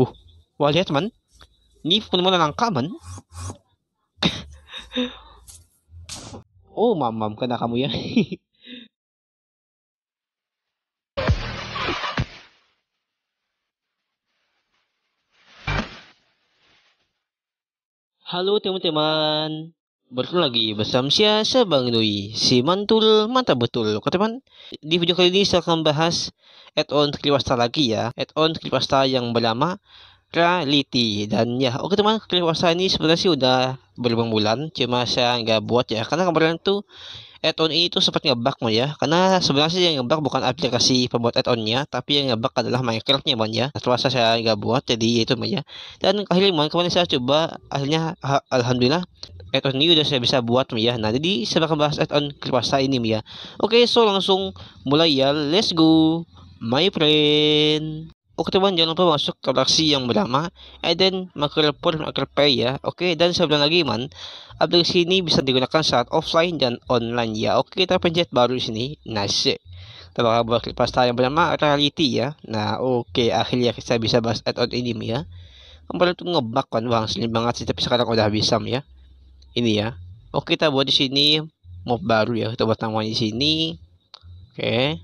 Uh, wah lihat teman. Ini penemuan benar langka man. oh mamam kena kamu ya. Halo teman-teman. Bertemu lagi bersama saya, saya Bang Si mantul, mantap betul. Oke teman, di video kali ini saya akan membahas add-on kriwasta lagi ya. Add-on kriwasta yang berlama Reality. Dan ya, oke teman, kriwasta ini sebenarnya sih udah berbulan bulan. Cuma saya nggak buat ya, karena kemarin tuh add-on ini tuh sempat ngebug mau ya. Karena sebenarnya sih yang ngebug bukan aplikasi pembuat add-onnya, tapi yang ngebug adalah Minecraftnya man ya. Terpaksa saya nggak buat, jadi itu man ya. Dan akhirnya kemarin saya coba, akhirnya alhamdulillah add-on ini udah saya bisa buat ya. Nah, jadi saya akan bahas add-on kuasa ini ya. Oke, so langsung mulai ya. Let's go, my friend. Oke teman, jangan lupa masuk ke aplikasi yang bernama Eden Mackerel Form ya. Oke, dan sebelum lagi man, aplikasi ini bisa digunakan saat offline dan online ya. Oke, kita pencet baru di sini. Nice kita bakal buat pasta yang bernama reality ya nah oke okay, akhirnya kita bisa bahas add-on ini ya kemarin tuh ngebak kan bang seneng banget sih tapi sekarang udah bisa ya ini ya. Oke, oh, kita buat di sini mob baru ya. Kita buat namanya di sini. Oke.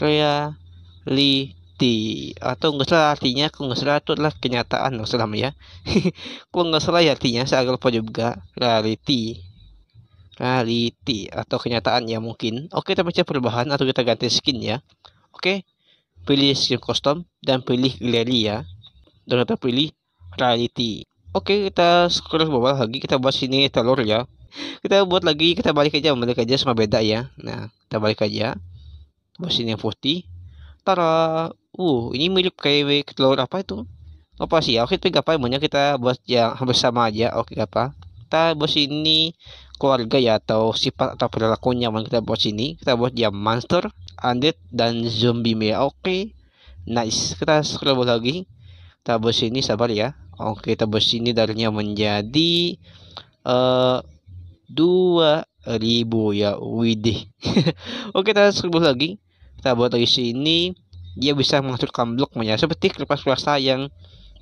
Reality atau enggak salah artinya kalau enggak salah itu adalah kenyataan loh selama ya. kalau enggak salah ya artinya saya agak lupa juga reality. Reality atau kenyataan ya mungkin. Oke, kita baca perubahan atau kita ganti skin ya. Oke. Pilih skin custom dan pilih galeri ya. Dan kita pilih reality. Oke, kita scroll bawah lagi. Kita buat sini telur ya. Kita buat lagi, kita balik aja, balik aja sama beda ya. Nah, kita balik aja. Buat sini yang putih. Tara. Uh, ini mirip kayak telur apa itu? Apa sih ya? Oke, tapi gak apa kita buat yang hampir sama aja. Oke, gak apa. Kita buat sini keluarga ya atau sifat atau perilakunya yang kita buat sini. Kita buat ya monster, undead dan zombie ya Oke. Nice. Kita scroll lagi. Kita buat sini sabar ya Oke, tebus ini darinya menjadi eh, dua uh, ribu ya. Widih. Oke, kita seribu lagi. Kita buat dari sini dia bisa menghasilkan blok ya. Seperti kelas kuasa yang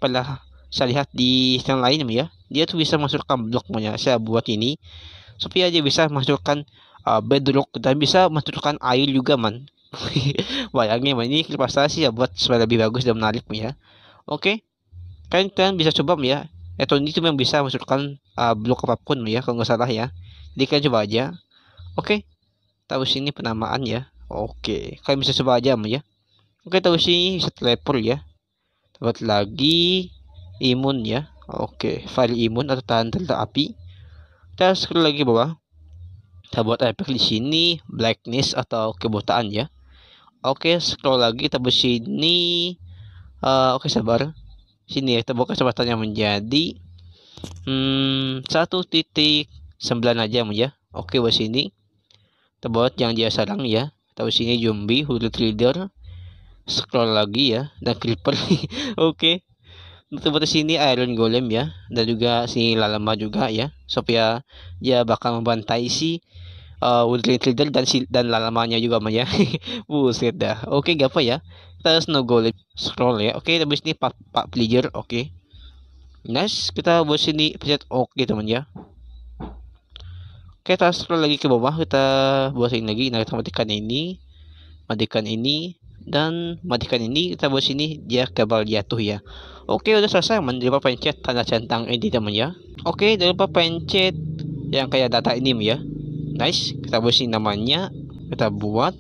pernah saya lihat di channel lain ya. Dia tuh bisa menghasilkan blok ya. Saya buat ini supaya dia bisa menghasilkan uh, eh, bedrock dan bisa menghasilkan air juga man. Bayangnya man ini sih ya buat supaya lebih bagus dan menarik ya. Oke. Okay kalian kalian bisa coba ya itu itu yang bisa masukkan uh, blok apapun ya kalau nggak salah ya jadi kalian coba aja oke okay. tahu sini penamaan ya oke okay. kalian bisa coba aja ya oke okay, tahu sini bisa teleport ya dapat lagi imun ya oke okay. file imun atau tahan terhadap api kita scroll lagi bawah kita buat efek di sini blackness atau kebutaan ya oke okay, scroll lagi tabu sini uh, oke okay, sabar sini ya kita buka kesempatannya menjadi hmm, satu hmm, sembilan aja ya oke buat sini kita buat yang dia sarang ya tahu sini zombie hulu trader scroll lagi ya dan creeper oke okay. untuk sini iron golem ya dan juga si lalama juga ya Sofia dia bakal membantai si uh, eh, Willy Tildel dan si dan lamanya juga ya buset dah oke okay, gak apa ya kita no go scroll ya oke okay, habis ini pak pak player oke okay. nice kita buat sini pencet oke okay, teman gitu, ya oke okay, kita scroll lagi ke bawah kita buat ini lagi nah kita matikan ini matikan ini dan matikan ini kita buat sini dia kabel jatuh ya oke udah selesai menerima pencet tanda centang ini teman ya oke jangan lupa pencet yang kayak data ini ya nice kita bersih namanya kita buat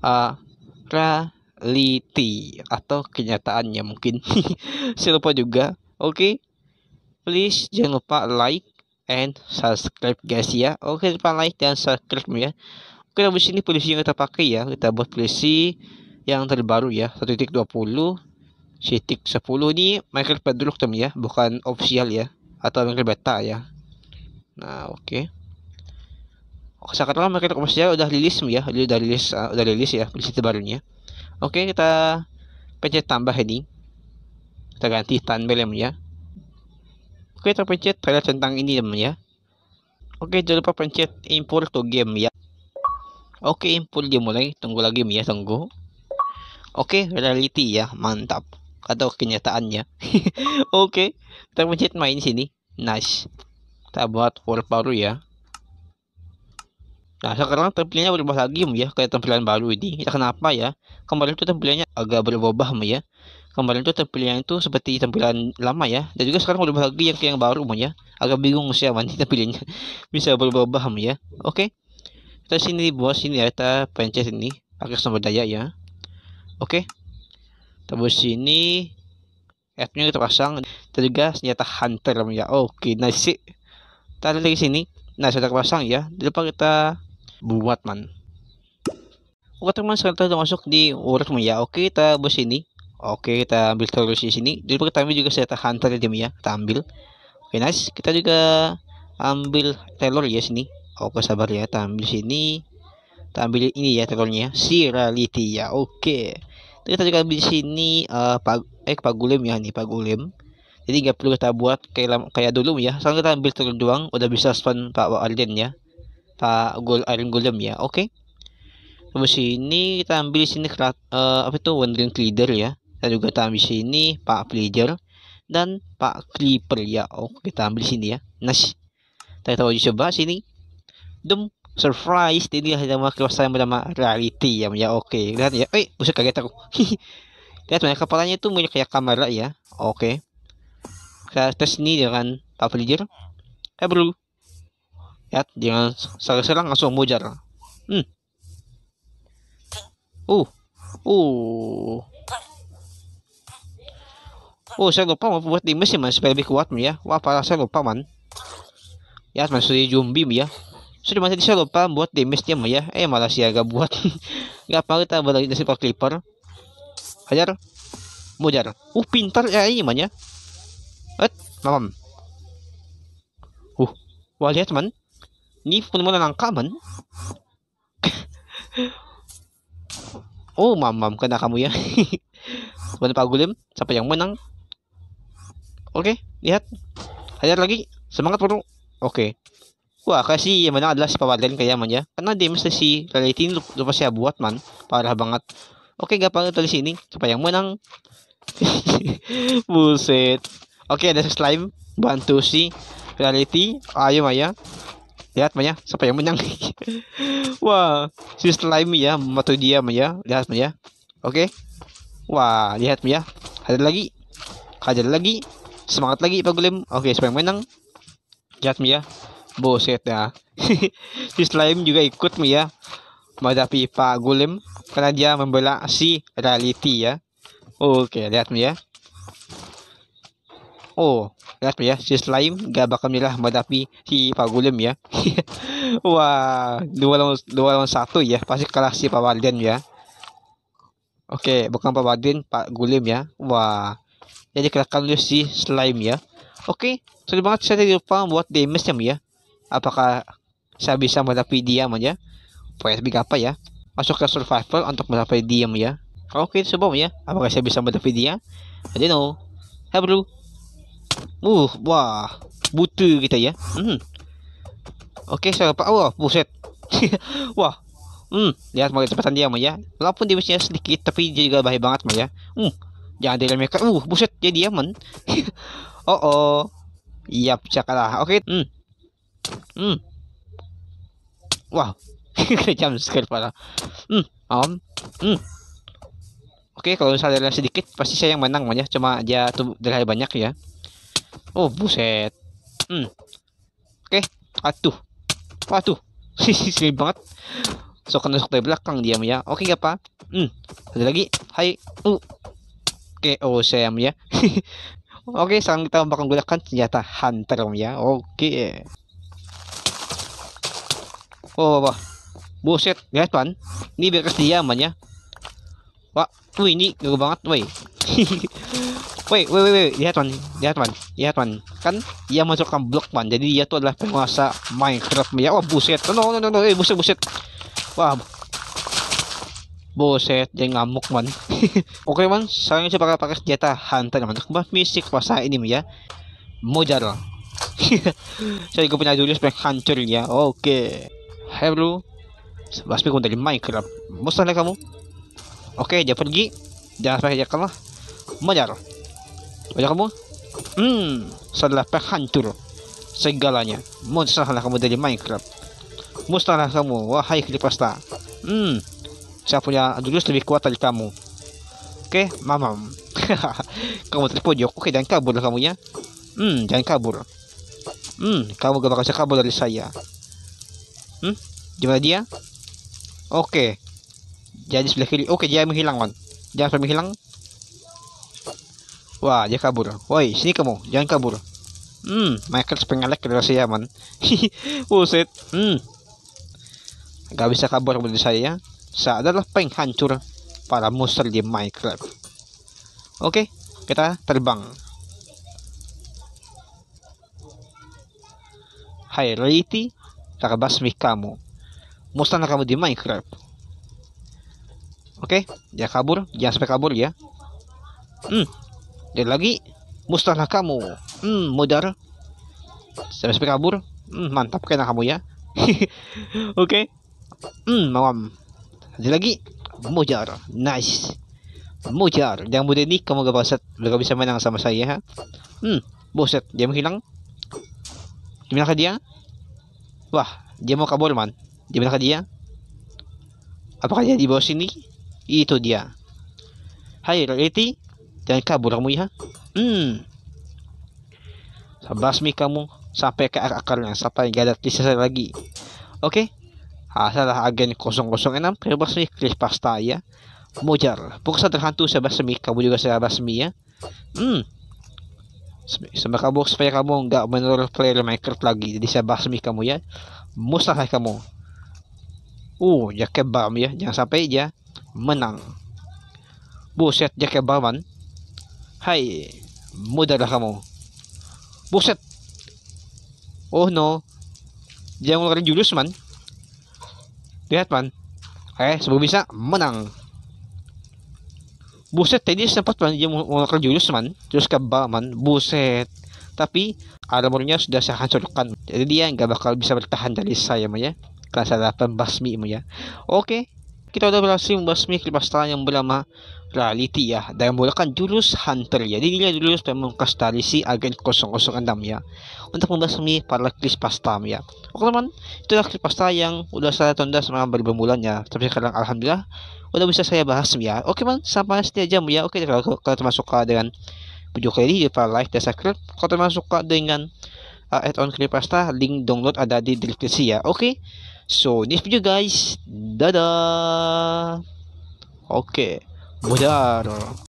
uh, reality atau kenyataannya mungkin saya lupa juga oke okay? please jangan lupa like and subscribe guys ya oke okay, lupa like dan subscribe ya oke okay, habis ini polisi yang kita pakai ya kita buat polisi yang terbaru ya 1.20 titik 10 ini Minecraft dulu teman ya bukan official ya atau Minecraft beta ya nah oke okay sekarang mereka komersial udah rilis ya udah rilis uh, udah rilis ya publicity terbarunya. oke kita pencet tambah ini. kita ganti thumbnail ya, ya. oke kita pencet trailer centang ini ya, ya oke jangan lupa pencet import to game ya oke import dia mulai tunggu lagi ya tunggu oke reality ya mantap atau kenyataannya oke kita pencet main sini nice kita buat world baru ya Nah sekarang tampilannya berubah lagi ya kayak tampilan baru ini. Ya, kenapa ya? Kemarin itu tampilannya agak berubah ya. Kemarin itu tampilannya itu seperti tampilan lama ya. Dan juga sekarang berubah lagi yang yang baru ya. Agak bingung sih aman tampilannya. Bisa berubah ya. Oke. Kita sini buat sini ya. Kita pencet ini pakai sumber daya ya. Oke. Terus sini F-nya kita pasang. Dan juga senjata hunter ya. Oke, nice. Tarik lagi sini. Nah, sudah terpasang ya. Lupa kita buat man oke teman sekarang kita masuk di urut ya oke kita bos ini oke kita ambil terus di sini dulu pertama ambil juga tahan hunter ya ya kita ambil oke nice kita juga ambil telur ya sini oke sabar ya kita ambil sini kita ambil ini ya telurnya sirality ya oke Terus kita juga ambil sini uh, eh, Pak eh pagulem ya nih Pak pagulem jadi nggak perlu kita buat kayak kayak dulu ya sekarang kita ambil telur doang udah bisa spawn pak Warden ya pak gol iron golem ya oke okay? Terus ini kita ambil sini uh, apa itu wandering leader ya. Kita juga kita ambil sini pak Pleader dan pak Clipper ya. Oh kita ambil sini ya. Nice. Kita mau coba sini. Dum surprise ini ada makin saya bernama reality ya. Ya oke. Okay. Lihat ya. Eh musuh kaget aku. Lihat banyak kepalanya itu mirip kayak kamera ya. Oke. Okay. Kita tes ini dengan pak Pleader. Eh bro. Ya, dia serang langsung mujar. Hmm. Uh. Uh. Oh, saya lupa mau buat di mesin mas supaya lebih kuat ya. Wah, parah saya lupa man. Ya, masih di jumbi ya. Sudah so, tadi saya lupa buat damage-nya ya. Eh, malah siaga buat. Gak apa kita balik dari Super Clipper. Hajar. Mujar. Uh, pintar ya ini man ya. Eh, mamam. Uh, wah lihat man pun ng kamen, oh, mamam mam kamu ya. Mana pagulim, siapa yang menang? Oke, lihat. Hajar lagi. Semangat perlu, Oke. Okay. Wah, kasih yang menang adalah si Warden kaya man ya. Karena dia mesti si reality lupa siapa buat man. Parah banget. Oke, gak panggil tulis ini. Siapa yang menang? Buset. Oke, ada slime. Bantu si Reality. Ayo Maya lihat ya, mah ya? siapa yang menang wah si slime ya matu dia mah ya lihat mah ya oke wah lihat mah ya ada lagi ada lagi semangat lagi pak Gulim oke supaya siapa yang menang lihat mah ya boset ya si slime juga ikut mah ya menghadapi pak Gulim karena dia membela si reality ya oke lihat mah ya Oh, lihat ya, si Slime gak bakal milah menghadapi si pak Gulem ya. Wah, dua lawan dua lawan satu ya, pasti kalah si Pak Warden ya. Oke, bukan Pak Warden, Pak Gulim ya. Wah, jadi kerahkan dulu si Slime ya. Oke, sorry banget saya lupa buat damage ya. Apakah saya bisa menghadapi dia ya? PSB apa ya? Masuk ke survival untuk menghadapi diam ya. Oke, ya. apakah saya bisa menghadapi dia? I don't know. Have bro, Uh, wah. Buta kita ya. Hmm. Okey, saya dapat awal. Buset. wah. Hmm, lihat mari cepatan dia Maya. Ya. Walaupun dia mestinya sedikit tapi dia juga bahaya banget Maya. Ya. Hmm. Jangan dia mereka. Uh, buset, dia diamond. oh oh. Yap, cakalah. Okey. Hmm. Hmm. Wow. Kejam sekali parah. Hmm. Um. Hmm. Oke, okay, kalau misalnya sedikit pasti saya yang menang ya. Cuma dia tuh dari banyak ya. Oh, buset. Hmm. Oke, okay. Aduh. Atuh. Sisi sini banget. So kena sok dari belakang dia ya. Oke, okay, apa. Hmm. Ada lagi. Hai. Uh. Oke, okay. oh saya ya. Oke, okay, sekarang kita bakal menggunakan senjata hunter ya. Oke. Okay. Oh, wah. Buset, lihat kan? Ini bekas ya. Wah, wih ini gede banget, woi. Wait, wait, wait, wait. lihat man, lihat man, lihat man. Kan dia masukkan blok man, jadi dia tuh adalah penguasa Minecraft. Ya, wah oh, buset, oh, no, no, no, no, eh, buset, buset. Wah, buset, dia ngamuk man. Oke okay, man, sekarang coba pakai senjata hunter man. coba fisik kuasa ya. ini ya, mojar. Saya juga punya dulu supaya hancur ya. Oke, okay. hai bro, Basmi dari Minecraft. Bosan kamu? Oke, okay, dia pergi. Jangan sampai dia kalah. Mojar. Banyak hmm, kamu? Hmm, setelah penghancur segalanya. Musnahlah kamu dari Minecraft. Musnahlah kamu, wahai Kripasta. Hmm, saya punya jurus lebih kuat dari kamu. Oke, okay, mamam. kamu terpojok. Oke, okay, jangan kabur kamu ya, Hmm, jangan kabur. Hmm, kamu gak bakal bisa kabur dari saya. Hmm, gimana dia? Oke. Okay. Jadi sebelah kiri. Oke, dia menghilang, kan. Jangan sampai menghilang. Wah, dia kabur. Woi, sini kamu, jangan kabur. Hmm, Michael ke dari saya, man. Buset. Hmm. Gak bisa kabur dari saya. Saya adalah penghancur para monster di Minecraft. Oke, kita terbang. Hai Riti, terbasmi kamu. monster kamu di Minecraft. Oke, dia kabur, jangan sampai kabur ya. Hmm, dan lagi mustahlah kamu. Hmm, modar. Sampai kabur. Hmm, mantap kena kamu ya. Oke. okay. Hmm, mawam. Ada lagi mujar. Nice. Mujar. Yang muda ini kamu gak boset. Gak bisa menang sama saya. Ha? Hmm, boset. Dia menghilang. Gimana ke dia? Wah, dia mau kabur man. Gimana ke dia? Apakah dia di bawah sini? Itu dia. Hai, Rarity jangan kabur kamu ya hmm basmi kamu sampai ke akarnya sampai gak ada sisa lagi oke okay? Ah, asalah agen 006 perbasmi kris pasta ya mujar poksa terhantu saya kamu juga saya ya hmm sama kamu supaya kamu nggak menurut player Minecraft lagi jadi saya basmi kamu ya mustahil kamu uh jaket bam ya jangan sampai dia menang buset jaket baman Hai, mudahlah kamu. Buset. Oh no. Jangan ngeluarin jurus, man. Lihat, man. Eh, sebelum bisa, menang. Buset, tadi sempat man, dia ngeluarin jurus, man. Terus ke man. Buset. Tapi, armornya sudah saya hancurkan. Jadi dia nggak bakal bisa bertahan dari saya, man, ya. Karena saya telah pembasmi, man, ya. Oke kita udah berhasil membasmi kelepasan yang bernama Reality ya dan menggunakan jurus Hunter ya. Jadi dia jurus pemungkas dari si agen 006 ya untuk membasmi para Chris Pasta ya. Oke teman, itulah adalah Pasta yang udah saya tunda selama beberapa bulan ya. Tapi sekarang alhamdulillah udah bisa saya bahas ya. Oke teman sampai sini aja ya. Oke kalau, kalau termasuk dengan video kali ini, jangan lupa like dan subscribe. Kalau suka dengan uh, add-on creepypasta link download ada di deskripsi ya oke okay? so this video guys dadah oke okay. Mudar